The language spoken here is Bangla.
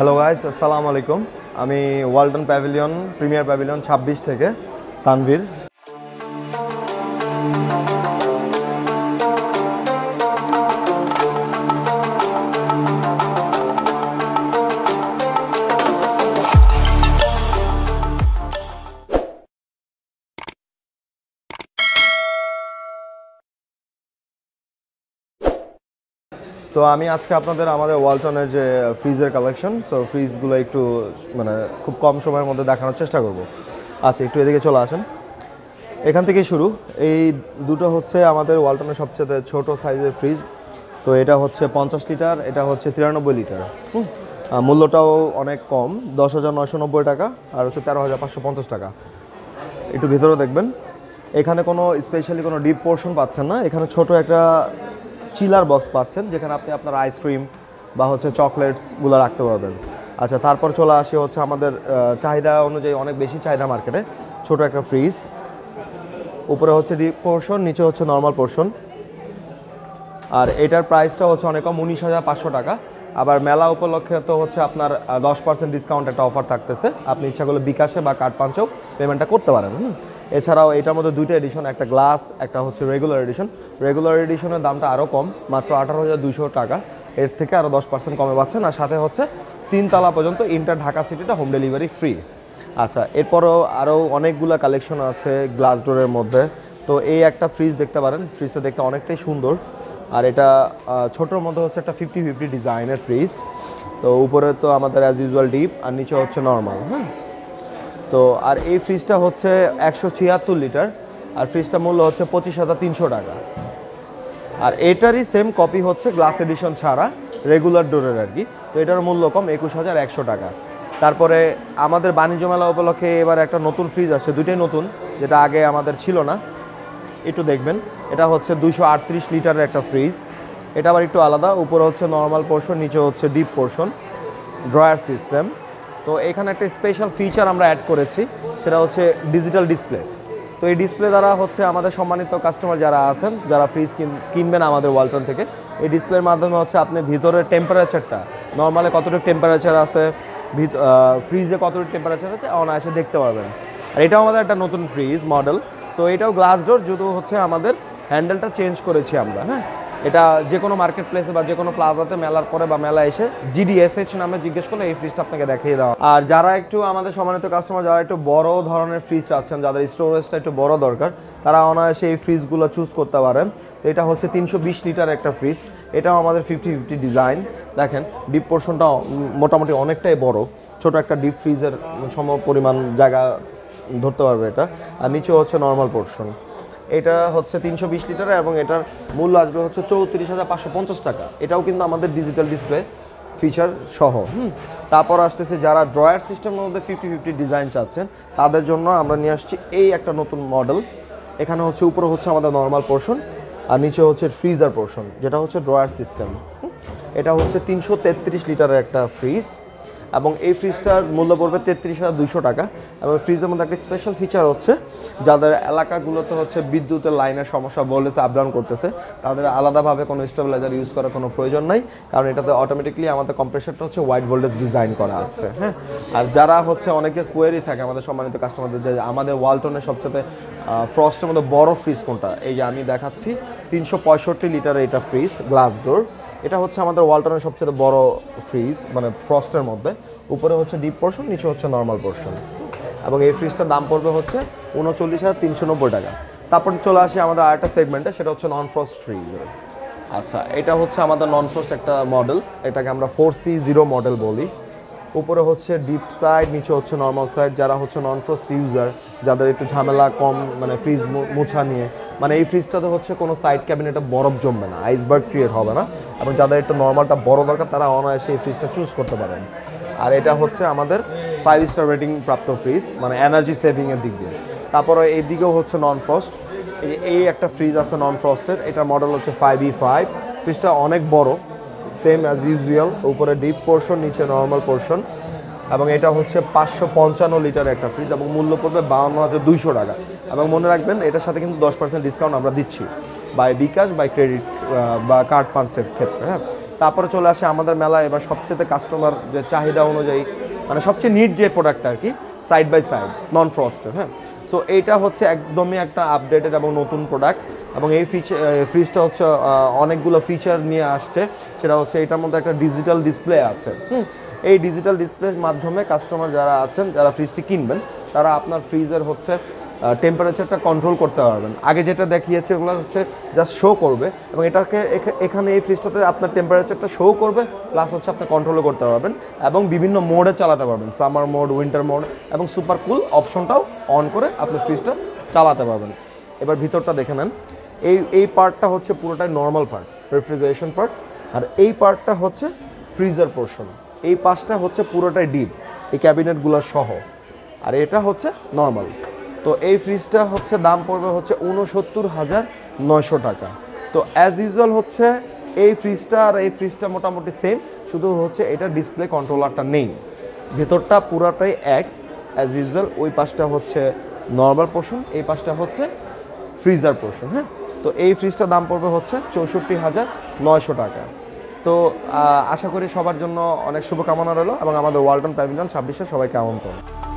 হ্যালো গাইস আসসালামু আলাইকুম আমি ওয়ালটন প্যাভিলিয়ন প্রিমিয়ার প্যাভিলিয়ন ছাব্বিশ থেকে তানভীর তো আমি আজকে আপনাদের আমাদের ওয়ালটনের যে ফ্রিজের কালেকশন সো ফ্রিজগুলো একটু মানে খুব কম সময়ের মধ্যে দেখানোর চেষ্টা করব আচ্ছা একটু এদিকে চলে আসেন এখান থেকে শুরু এই দুটো হচ্ছে আমাদের ওয়ালটনের সবচেয়ে ছোট সাইজের ফ্রিজ তো এটা হচ্ছে পঞ্চাশ লিটার এটা হচ্ছে তিরানব্বই লিটার হুম মূল্যটাও অনেক কম দশ হাজার নয়শো নব্বই টাকা আর হচ্ছে তেরো হাজার পাঁচশো পঞ্চাশ টাকা একটু ভিতরে দেখবেন এখানে কোনো স্পেশালি কোনো ডিপ পোর্শন পাচ্ছেন না এখানে ছোট একটা চিলার বক্স পাচ্ছেন যেখানে আপনি আপনার আইসক্রিম বা হচ্ছে চকলেটসগুলো রাখতে পারবেন আচ্ছা তারপর চলে আসে হচ্ছে আমাদের চাহিদা অনুযায়ী অনেক বেশি চাহিদা মার্কেটে ছোট একটা ফ্রিজ উপরে হচ্ছে ডিপ পোর্শন নিচে হচ্ছে নর্মাল পোর্শন আর এটার প্রাইসটা হচ্ছে অনেক কম উনিশ হাজার পাঁচশো টাকা আবার মেলা উপলক্ষে তো হচ্ছে আপনার দশ পার্সেন্ট ডিসকাউন্ট একটা অফার থাকতেছে আপনি ইচ্ছা করলে বিকাশে বা কার্ড পাঞ্চেও পেমেন্টটা করতে পারেন হুম এছাড়াও এটার মধ্যে দুইটা এডিশন একটা গ্লাস একটা হচ্ছে রেগুলার এডিশন রেগুলার এডিশনের দামটা আরও কম মাত্র আঠারো হাজার দুশো টাকা এর থেকে আরও দশ পার্সেন্ট কমে পাচ্ছেন আর সাথে হচ্ছে তিনতলা পর্যন্ত ইন্টার ঢাকা সিটিটা হোম ডেলিভারি ফ্রি আচ্ছা এরপরও আরও অনেকগুলো কালেকশন আছে গ্লাস ডোরের মধ্যে তো এই একটা ফ্রিজ দেখতে পারেন ফ্রিজটা দেখতে অনেকটাই সুন্দর আর এটা ছোটোর মধ্যে হচ্ছে একটা ফিফটি ফিফটি ডিজাইনের ফ্রিজ তো উপরে তো আমাদের অ্যাজ ইউজুয়াল ডিপ আর নিচে হচ্ছে নর্মাল হ্যাঁ তো আর এই ফ্রিজটা হচ্ছে একশো ছিয়াত্তর লিটার আর ফ্রিজটা মূল্য হচ্ছে পঁচিশ হাজার তিনশো টাকা আর এটারই সেম কপি হচ্ছে গ্লাস এডিশন ছাড়া রেগুলার ডোরের আর কি তো এটার মূল্য কম একুশ হাজার একশো টাকা তারপরে আমাদের বাণিজ্য মেলা উপলক্ষে এবার একটা নতুন ফ্রিজ আসছে দুইটাই নতুন যেটা আগে আমাদের ছিল না একটু দেখবেন এটা হচ্ছে দুশো আটত্রিশ লিটারের একটা ফ্রিজ এটা আবার একটু আলাদা উপরে হচ্ছে নর্মাল পোর্শন নিচে হচ্ছে ডিপ পোর্শন ড্রয়ার সিস্টেম তো এখানে একটা স্পেশাল ফিচার আমরা অ্যাড করেছি সেটা হচ্ছে ডিজিটাল ডিসপ্লে তো এই ডিসপ্লে দ্বারা হচ্ছে আমাদের সম্মানিত কাস্টমার যারা আছেন যারা ফ্রিজ কিনবেন আমাদের ওয়ালটন থেকে এই ডিসপ্লের মাধ্যমে হচ্ছে আপনি ভিতরের টেম্পারেচারটা নর্মালে কতটুকু টেম্পারেচার আছে ফ্রিজে কতটুকু টেম্পারেচার আছে অনায়াসে দেখতে পারবেন আর এটাও আমাদের একটা নতুন ফ্রিজ মডেল সো এটাও গ্লাস ডোর যদিও হচ্ছে আমাদের হ্যান্ডেলটা চেঞ্জ করেছি আমরা হ্যাঁ এটা যে কোনো মার্কেট প্লেসে বা যে কোনো প্লাজাতে মেলার পরে বা মেলা এসে জিডিএসএইচ নামে জিজ্ঞেস করলে এই ফ্রিজটা আপনাকে দেখিয়ে দেওয়া আর যারা একটু আমাদের সম্মানিত কাস্টমার যারা একটু বড় ধরনের ফ্রিজ চাচ্ছেন যাদের স্টোরেজটা একটু বড় দরকার তারা অনায়াসে এই ফ্রিজগুলো চুজ করতে পারেন তো এটা হচ্ছে তিনশো লিটার একটা ফ্রিজ এটাও আমাদের ফিফটি ফিফটি ডিজাইন দেখেন ডিপ পোর্শনটা মোটামুটি অনেকটাই বড় ছোট একটা ডিপ ফ্রিজের সম পরিমাণ জায়গা ধরতে পারবে এটা আর নিচে হচ্ছে নর্মাল পোর্শন এটা হচ্ছে তিনশো বিশ লিটার এবং এটার মূল্য আসবে হচ্ছে চৌত্রিশ হাজার পাঁচশো পঞ্চাশ টাকা এটাও কিন্তু আমাদের ডিজিটাল ডিসপ্লে ফিচার সহ হুম তারপর আসতেছে যারা ড্রয়ার সিস্টেমের মধ্যে ফিফটি ফিফটি ডিজাইন চাচ্ছেন তাদের জন্য আমরা নিয়ে আসছি এই একটা নতুন মডেল এখানে হচ্ছে উপরে হচ্ছে আমাদের নর্মাল পোর্শন আর নিচে হচ্ছে ফ্রিজার পোর্শন যেটা হচ্ছে ড্রয়ার সিস্টেম এটা হচ্ছে তিনশো তেত্রিশ লিটারের একটা ফ্রিজ এবং এই ফ্রিজটার মূল্য পড়বে তেত্রিশ হাজার দুশো টাকা এবং ফ্রিজের মধ্যে একটা স্পেশাল ফিচার হচ্ছে যাদের এলাকাগুলোতে হচ্ছে বিদ্যুতের লাইনের সমস্যা ভোল্টেজ আপডাউন করতেছে তাদের আলাদাভাবে কোনো স্টেবিলাইজার ইউজ করার কোনো প্রয়োজন নাই কারণ এটাতে অটোমেটিকলি আমাদের কম্প্রেশারটা হচ্ছে হোয়াইট ভোল্টেজ ডিজাইন করা আছে হ্যাঁ আর যারা হচ্ছে অনেকের কোয়েরি থাকে আমাদের সম্মানিত কাস্টমারদের যে আমাদের ওয়ালটনের সবচেয়ে ফ্রস্টের মধ্যে বড় ফ্রিজ কোনটা এই যে আমি দেখাচ্ছি তিনশো পঁয়ষট্টি লিটারের এটা ফ্রিজ গ্লাস ডোর এটা হচ্ছে আমাদের ওয়ালটনের সবচেয়ে বড় ফ্রিজ মানে ফ্রস্টের মধ্যে উপরে হচ্ছে ডিপ পোর্শন নিচে হচ্ছে নর্মাল পোর্শন এবং এই ফ্রিজটার দাম পড়বে হচ্ছে উনচল্লিশ হাজার তিনশো নব্বই টাকা তারপর চলে আসি আমাদের আরেকটা সেগমেন্টে সেটা হচ্ছে নন ফ্রস্ট ফ্রিজ আচ্ছা এটা হচ্ছে আমাদের নন ফ্রস্ট একটা মডেল এটাকে আমরা ফোর সি জিরো মডেল বলি উপরে হচ্ছে ডিপ সাইড নিচে হচ্ছে নর্মাল সাইড যারা হচ্ছে নন ফ্রস্ট ইউজার যাদের একটু ঝামেলা কম মানে ফ্রিজ মোছা নিয়ে মানে এই ফ্রিজটাতে হচ্ছে কোনো সাইড ক্যাবিনেটে বরফ জমবে না আইসবার্গ ক্রিয়েট হবে না এবং যাদের একটু নর্মালটা বড় দরকার তারা অনায়াসে এই ফ্রিজটা চুজ করতে পারেন আর এটা হচ্ছে আমাদের ফাইভ স্টার রেটিং প্রাপ্ত ফ্রিজ মানে এনার্জি সেভিংয়ের দিক দিয়ে তারপরে এই দিকেও হচ্ছে নন ফ্রস্ট এই একটা ফ্রিজ আছে নন ফ্রস্টের এটার মডেল হচ্ছে ফাইভ ই ফাইভ ফ্রিজটা অনেক বড় সেম অ্যাজ ইউজুয়াল উপরে ডিপ পোর্শন নিচে নর্মাল পোর্শন এবং এটা হচ্ছে পাঁচশো পঞ্চান্ন লিটার একটা ফ্রিজ এবং মূল্য পড়বে বাউন্ন হাজার দুইশো টাকা এবং মনে রাখবেন এটার সাথে কিন্তু দশ পার্সেন্ট ডিসকাউন্ট আমরা দিচ্ছি বাই বিকাশ বাই ক্রেডিট বা কার্ড পাঞ্চের ক্ষেত্রে হ্যাঁ তারপরে চলে আসে আমাদের মেলায় এবার সবচেয়ে কাস্টমার যে চাহিদা অনুযায়ী মানে সবচেয়ে নিট যে প্রোডাক্ট আর কি সাইড বাই সাইড নন ফ্রস্টের হ্যাঁ সো এইটা হচ্ছে একদমই একটা আপডেটেড এবং নতুন প্রোডাক্ট এবং এই ফিচার ফ্রিজটা হচ্ছে অনেকগুলো ফিচার নিয়ে আসছে সেটা হচ্ছে এটার মধ্যে একটা ডিজিটাল ডিসপ্লে আছে হুম এই ডিজিটাল ডিসপ্লের মাধ্যমে কাস্টমার যারা আছেন যারা ফ্রিজটি কিনবেন তারা আপনার ফ্রিজের হচ্ছে টেম্পারেচারটা কন্ট্রোল করতে পারবেন আগে যেটা দেখিয়েছে ওগুলো হচ্ছে জাস্ট শো করবে এবং এটাকে এখানে এই ফ্রিজটাতে আপনার টেম্পারেচারটা শো করবে প্লাস হচ্ছে আপনি কন্ট্রোলও করতে পারবেন এবং বিভিন্ন মোডে চালাতে পারবেন সামার মোড উইন্টার মোড এবং সুপার কুল অপশনটাও অন করে আপনি ফ্রিজটা চালাতে পারবেন এবার ভিতরটা দেখে নেন এই এই পার্টটা হচ্ছে পুরোটাই নর্মাল পার্ট রেফ্রিজারেশন পার্ট আর এই পার্টটা হচ্ছে ফ্রিজার পোর্শন এই পাশটা হচ্ছে পুরোটাই ডিপ এই ক্যাবিনেটগুলো সহ আর এটা হচ্ছে নর্মাল তো এই ফ্রিজটা হচ্ছে দাম পড়বে হচ্ছে উনসত্তর হাজার নয়শো টাকা তো অ্যাজ ইউজুয়াল হচ্ছে এই ফ্রিজটা আর এই ফ্রিজটা মোটামুটি সেম শুধু হচ্ছে এটা ডিসপ্লে কন্ট্রোলারটা নেই ভেতরটা পুরাটাই এক অ্যাজ ইউজুয়াল ওই পাশটা হচ্ছে নর্মাল পোর্শন এই পাশটা হচ্ছে ফ্রিজার পোর্শন হ্যাঁ তো এই ফ্রিজটার দাম পড়বে হচ্ছে চৌষট্টি হাজার নয়শো টাকা তো আশা করি সবার জন্য অনেক শুভকামনা রইল এবং আমাদের ওয়ালটন প্যাভিলিয়ন ছাব্বিশে সবাইকে আমন্ত্রণ